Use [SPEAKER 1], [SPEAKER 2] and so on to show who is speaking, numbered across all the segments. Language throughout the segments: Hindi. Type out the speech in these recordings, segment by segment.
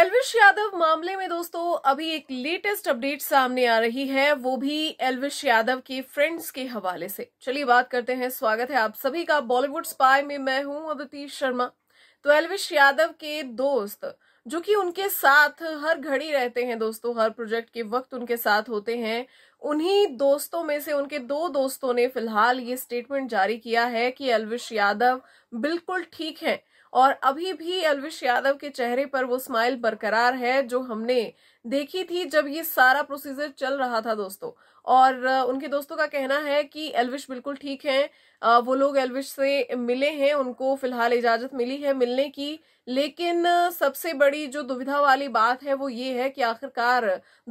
[SPEAKER 1] एलविश यादव मामले में दोस्तों अभी एक लेटेस्ट अपडेट सामने आ रही है वो भी एलविश यादव के फ्रेंड्स के हवाले से चलिए बात करते हैं स्वागत है आप सभी का बॉलीवुड स्पाई में मैं हूं अदिति शर्मा तो एलविश यादव के दोस्त जो कि उनके साथ हर घड़ी रहते हैं दोस्तों हर प्रोजेक्ट के वक्त उनके साथ होते हैं उन्हीं दोस्तों में से उनके दो दोस्तों ने फिलहाल ये स्टेटमेंट जारी किया है कि अलविश यादव बिल्कुल ठीक हैं और अभी भी अलविश यादव के चेहरे पर वो स्माइल बरकरार है जो हमने देखी थी जब ये सारा प्रोसीजर चल रहा था दोस्तों और उनके दोस्तों का कहना है कि एलविश बिल्कुल ठीक हैं वो लोग एलविश से मिले हैं उनको फिलहाल इजाज़त मिली है मिलने की लेकिन सबसे बड़ी जो दुविधा वाली बात है वो ये है कि आखिरकार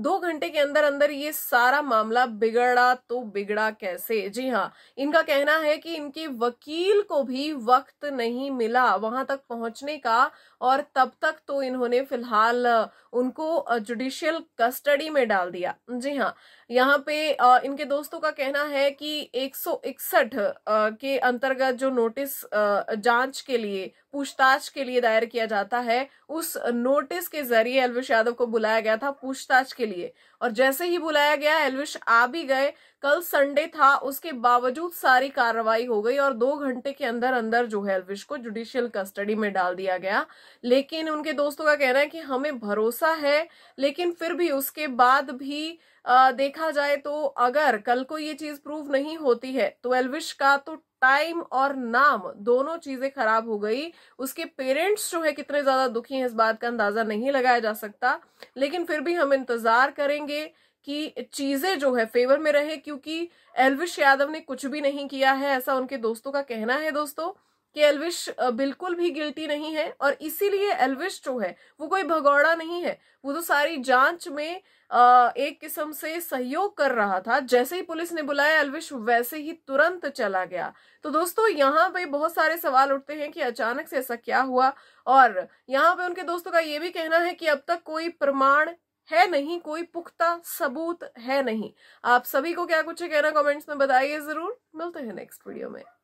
[SPEAKER 1] दो घंटे के अंदर अंदर ये सारा मामला बिगड़ा तो बिगड़ा कैसे जी हाँ इनका कहना है कि इनके वकील को भी वक्त नहीं मिला वहां तक पहुंचने का और तब तक तो इन्होंने फिलहाल उनको जुडिशियल कस्टडी में डाल दिया जी हाँ यहाँ पे इनके दोस्तों का कहना है कि 161 के अंतर्गत जो नोटिस जांच के लिए पूछताछ के लिए दायर किया जाता है उस नोटिस के जरिए एलविश यादव को बुलाया गया था पूछताछ के लिए और जैसे ही बुलाया गया एलविश आ भी गए कल संडे था उसके बावजूद सारी कार्रवाई हो गई और दो घंटे के अंदर अंदर जो है एलविश को जुडिशियल कस्टडी में डाल दिया गया लेकिन उनके दोस्तों का कहना है कि हमें भरोसा है लेकिन फिर भी उसके बाद भी आ, देखा जाए तो अगर कल को ये चीज प्रूव नहीं होती है तो एलविश का तो टाइम और नाम दोनों चीजें खराब हो गई उसके पेरेंट्स जो है कितने ज्यादा दुखी हैं इस बात का अंदाजा नहीं लगाया जा सकता लेकिन फिर भी हम इंतजार करेंगे कि चीजें जो है फेवर में रहे क्योंकि एलविश यादव ने कुछ भी नहीं किया है ऐसा उनके दोस्तों का कहना है दोस्तों कि एल्विश बिल्कुल भी गिल्टी नहीं है और इसीलिए एल्विश जो है वो कोई भगौड़ा नहीं है वो तो सारी जांच में एक किस्म से सहयोग कर रहा था जैसे ही पुलिस ने बुलाया एल्विश वैसे ही तुरंत चला गया तो दोस्तों यहाँ पे बहुत सारे सवाल उठते हैं कि अचानक से ऐसा क्या हुआ और यहाँ पे उनके दोस्तों का ये भी कहना है कि अब तक कोई प्रमाण है नहीं कोई पुख्ता सबूत है नहीं आप सभी को क्या कुछ कहना कमेंट्स में बताइए जरूर मिलते हैं नेक्स्ट वीडियो में